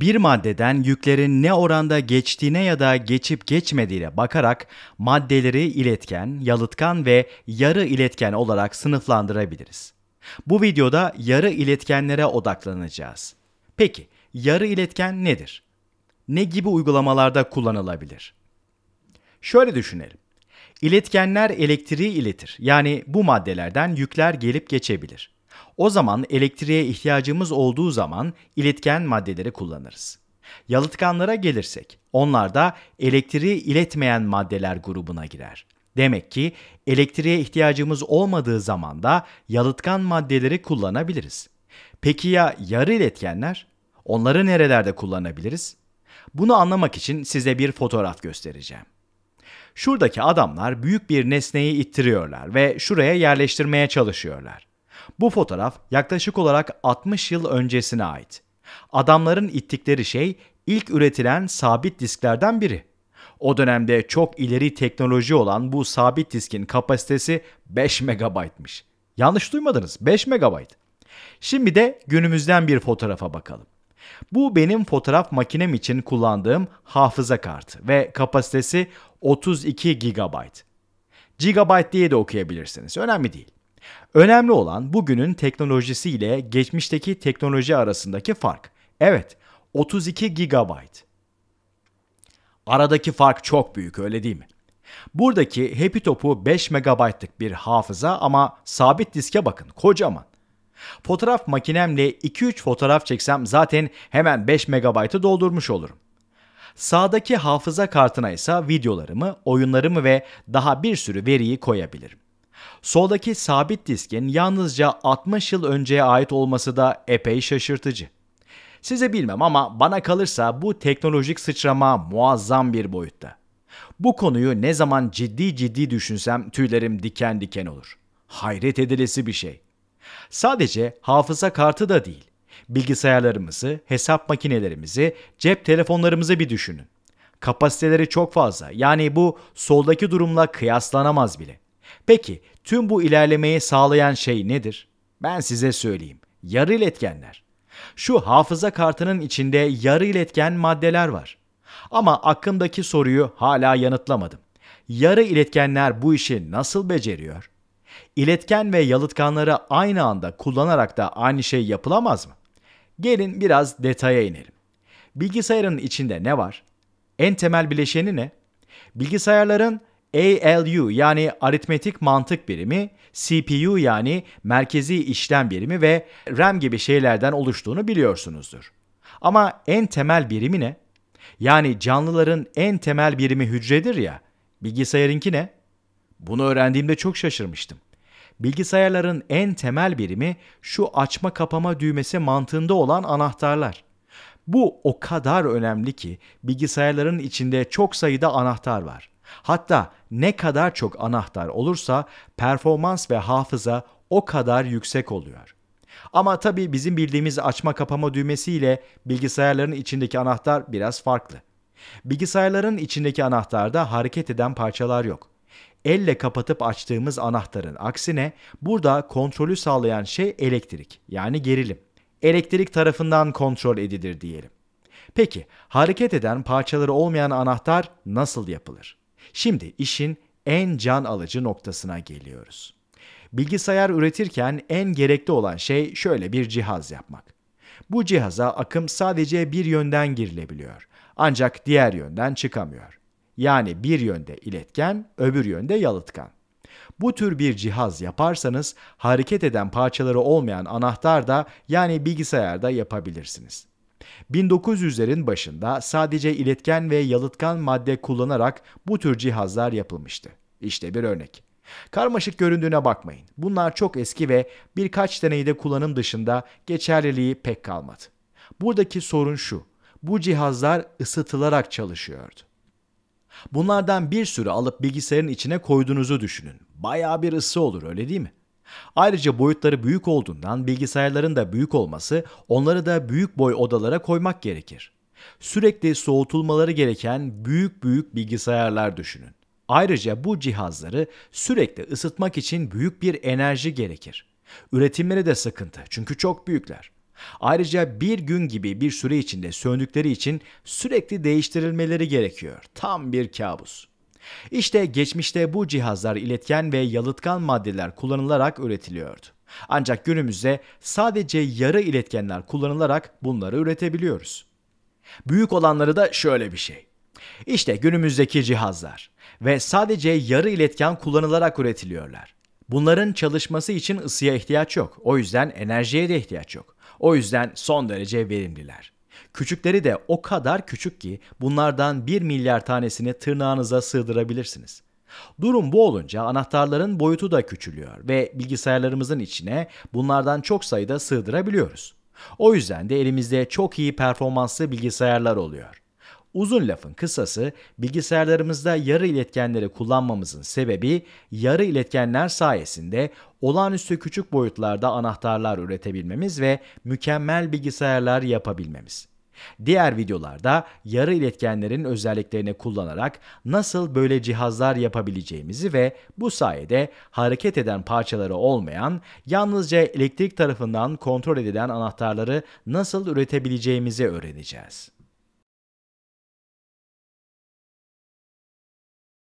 bir maddeden yüklerin ne oranda geçtiğine ya da geçip geçmediğine bakarak maddeleri iletken, yalıtkan ve yarı iletken olarak sınıflandırabiliriz. Bu videoda yarı iletkenlere odaklanacağız. Peki, yarı iletken nedir? Ne gibi uygulamalarda kullanılabilir? Şöyle düşünelim. İletkenler elektriği iletir. Yani bu maddelerden yükler gelip geçebilir. O zaman elektriğe ihtiyacımız olduğu zaman iletken maddeleri kullanırız. Yalıtkanlara gelirsek, onlar da elektriği iletmeyen maddeler grubuna girer. Demek ki elektriğe ihtiyacımız olmadığı zaman da yalıtkan maddeleri kullanabiliriz. Peki ya yarı iletkenler? Onları nerelerde kullanabiliriz? Bunu anlamak için size bir fotoğraf göstereceğim. Şuradaki adamlar büyük bir nesneyi ittiriyorlar ve şuraya yerleştirmeye çalışıyorlar. Bu fotoğraf yaklaşık olarak 60 yıl öncesine ait. Adamların ittikleri şey ilk üretilen sabit disklerden biri. O dönemde çok ileri teknoloji olan bu sabit diskin kapasitesi 5 megabaytmış. Yanlış duymadınız 5 megabayt. Şimdi de günümüzden bir fotoğrafa bakalım. Bu benim fotoğraf makinem için kullandığım hafıza kartı ve kapasitesi 32 GB. Gigabyte diye de okuyabilirsiniz. Önemli değil. Önemli olan bugünün teknolojisiyle geçmişteki teknoloji arasındaki fark. Evet, 32 gigabayt. Aradaki fark çok büyük öyle değil mi? Buradaki Happy Top'u 5 megabaytlık bir hafıza ama sabit diske bakın kocaman. Fotoğraf makinemle 2-3 fotoğraf çeksem zaten hemen 5 megabaytı doldurmuş olurum. Sağdaki hafıza kartına ise videolarımı, oyunlarımı ve daha bir sürü veriyi koyabilirim. Soldaki sabit diskin yalnızca 60 yıl önceye ait olması da epey şaşırtıcı. Size bilmem ama bana kalırsa bu teknolojik sıçrama muazzam bir boyutta. Bu konuyu ne zaman ciddi ciddi düşünsem tüylerim diken diken olur. Hayret edilesi bir şey. Sadece hafıza kartı da değil. Bilgisayarlarımızı, hesap makinelerimizi, cep telefonlarımızı bir düşünün. Kapasiteleri çok fazla. Yani bu soldaki durumla kıyaslanamaz bile. Peki tüm bu ilerlemeyi sağlayan şey nedir? Ben size söyleyeyim. Yarı iletkenler. Şu hafıza kartının içinde yarı iletken maddeler var. Ama aklımdaki soruyu hala yanıtlamadım. Yarı iletkenler bu işi nasıl beceriyor? İletken ve yalıtkanları aynı anda kullanarak da aynı şey yapılamaz mı? Gelin biraz detaya inelim. Bilgisayarın içinde ne var? En temel bileşeni ne? Bilgisayarların ALU yani aritmetik mantık birimi, CPU yani merkezi işlem birimi ve RAM gibi şeylerden oluştuğunu biliyorsunuzdur. Ama en temel birimi ne? Yani canlıların en temel birimi hücredir ya, bilgisayarınki ne? Bunu öğrendiğimde çok şaşırmıştım. Bilgisayarların en temel birimi şu açma kapama düğmesi mantığında olan anahtarlar. Bu o kadar önemli ki bilgisayarların içinde çok sayıda anahtar var. Hatta ne kadar çok anahtar olursa performans ve hafıza o kadar yüksek oluyor. Ama tabii bizim bildiğimiz açma kapama düğmesiyle bilgisayarların içindeki anahtar biraz farklı. Bilgisayarların içindeki anahtarda hareket eden parçalar yok. Elle kapatıp açtığımız anahtarın aksine burada kontrolü sağlayan şey elektrik yani gerilim. Elektrik tarafından kontrol edilir diyelim. Peki hareket eden parçaları olmayan anahtar nasıl yapılır? Şimdi işin en can alıcı noktasına geliyoruz. Bilgisayar üretirken en gerekli olan şey şöyle bir cihaz yapmak. Bu cihaza akım sadece bir yönden girilebiliyor. Ancak diğer yönden çıkamıyor. Yani bir yönde iletken, öbür yönde yalıtkan. Bu tür bir cihaz yaparsanız hareket eden parçaları olmayan anahtar da yani bilgisayarda yapabilirsiniz. 1900'lerin başında sadece iletken ve yalıtkan madde kullanarak bu tür cihazlar yapılmıştı. İşte bir örnek. Karmaşık göründüğüne bakmayın. Bunlar çok eski ve birkaç deneyde kullanım dışında geçerliliği pek kalmadı. Buradaki sorun şu. Bu cihazlar ısıtılarak çalışıyordu. Bunlardan bir sürü alıp bilgisayarın içine koyduğunuzu düşünün. Bayağı bir ısı olur öyle değil mi? Ayrıca boyutları büyük olduğundan bilgisayarların da büyük olması onları da büyük boy odalara koymak gerekir. Sürekli soğutulmaları gereken büyük büyük bilgisayarlar düşünün. Ayrıca bu cihazları sürekli ısıtmak için büyük bir enerji gerekir. Üretimleri de sıkıntı çünkü çok büyükler. Ayrıca bir gün gibi bir süre içinde söndükleri için sürekli değiştirilmeleri gerekiyor. Tam bir kabus. İşte geçmişte bu cihazlar iletken ve yalıtkan maddeler kullanılarak üretiliyordu. Ancak günümüzde sadece yarı iletkenler kullanılarak bunları üretebiliyoruz. Büyük olanları da şöyle bir şey. İşte günümüzdeki cihazlar ve sadece yarı iletken kullanılarak üretiliyorlar. Bunların çalışması için ısıya ihtiyaç yok. O yüzden enerjiye de ihtiyaç yok. O yüzden son derece verimliler. Küçükleri de o kadar küçük ki bunlardan 1 milyar tanesini tırnağınıza sığdırabilirsiniz. Durum bu olunca anahtarların boyutu da küçülüyor ve bilgisayarlarımızın içine bunlardan çok sayıda sığdırabiliyoruz. O yüzden de elimizde çok iyi performanslı bilgisayarlar oluyor. Uzun lafın kısası bilgisayarlarımızda yarı iletkenleri kullanmamızın sebebi yarı iletkenler sayesinde olağanüstü küçük boyutlarda anahtarlar üretebilmemiz ve mükemmel bilgisayarlar yapabilmemiz. Diğer videolarda yarı iletkenlerin özelliklerini kullanarak nasıl böyle cihazlar yapabileceğimizi ve bu sayede hareket eden parçaları olmayan, yalnızca elektrik tarafından kontrol edilen anahtarları nasıl üretebileceğimizi öğreneceğiz.